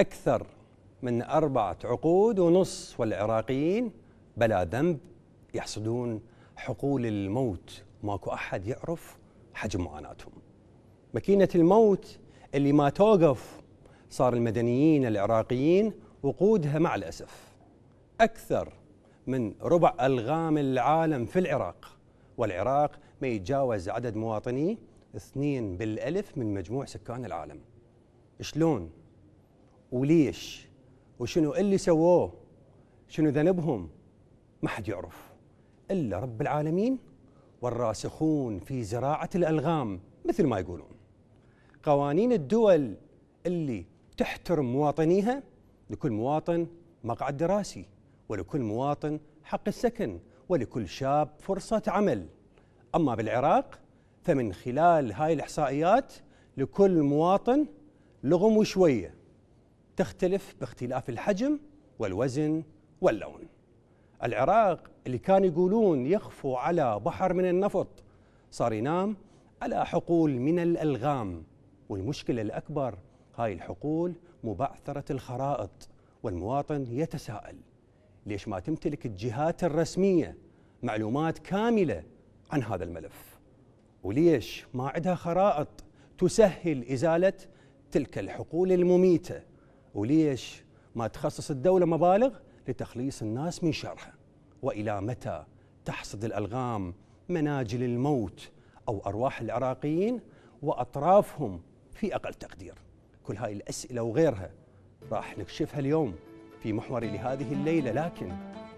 أكثر من أربعة عقود ونص والعراقيين بلا ذنب يحصدون حقول الموت ماكو أحد يعرف حجم معاناتهم ماكينة الموت اللي ما توقف صار المدنيين العراقيين وقودها مع الأسف أكثر من ربع ألغام العالم في العراق والعراق ما يتجاوز عدد مواطنيه 2 بالألف من مجموع سكان العالم شلون وليش وشنو اللي سووه شنو ذنبهم ما حد يعرف إلا رب العالمين والراسخون في زراعة الألغام مثل ما يقولون قوانين الدول اللي تحترم مواطنيها لكل مواطن مقعد دراسي ولكل مواطن حق السكن ولكل شاب فرصة عمل أما بالعراق فمن خلال هاي الإحصائيات لكل مواطن لغم وشويه تختلف باختلاف الحجم والوزن واللون العراق اللي كان يقولون يخفو على بحر من النفط صار ينام على حقول من الألغام والمشكلة الأكبر هاي الحقول مبعثرة الخرائط والمواطن يتساءل ليش ما تمتلك الجهات الرسمية معلومات كاملة عن هذا الملف وليش ما عندها خرائط تسهل إزالة تلك الحقول المميتة وليش ما تخصص الدولة مبالغ لتخليص الناس من شرها وإلى متى تحصد الألغام مناجل الموت أو أرواح العراقيين وأطرافهم في أقل تقدير كل هاي الأسئلة وغيرها راح نكشفها اليوم في محوري لهذه الليلة لكن